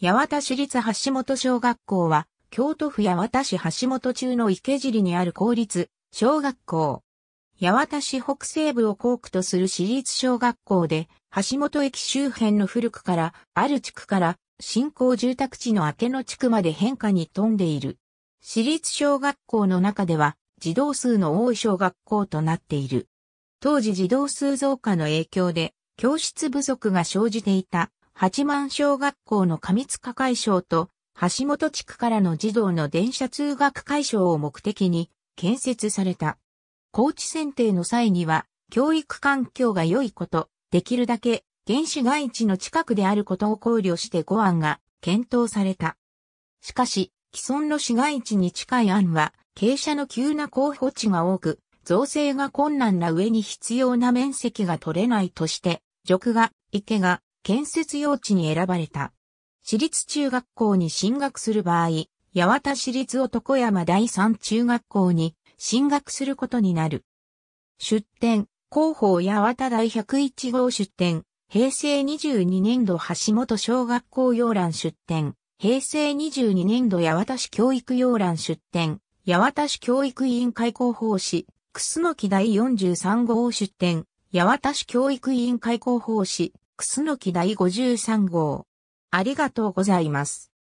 八幡市立橋本小学校は、京都府八幡市橋本中の池尻にある公立小学校。八幡市北西部を校区とする市立小学校で、橋本駅周辺の古くから、ある地区から、新興住宅地の明野の地区まで変化に富んでいる。市立小学校の中では、児童数の多い小学校となっている。当時児童数増加の影響で、教室不足が生じていた八幡小学校の上塚解消と、橋本地区からの児童の電車通学解消を目的に建設された。高知選定の際には、教育環境が良いこと、できるだけ原始外地の近くであることを考慮してご案が検討された。しかし、既存の市街地に近い案は、傾斜の急な候補地が多く、造成が困難な上に必要な面積が取れないとして、辱が、池が、建設用地に選ばれた。私立中学校に進学する場合、八幡市立男山第三中学校に進学することになる。出展、広報八幡第101号出展、平成22年度橋本小学校要欄出展、平成22年度八幡市教育要欄出展、八幡市教育委員会広報誌、楠木第43号出展、八幡市教育委員会広報誌、楠木第53号。ありがとうございます。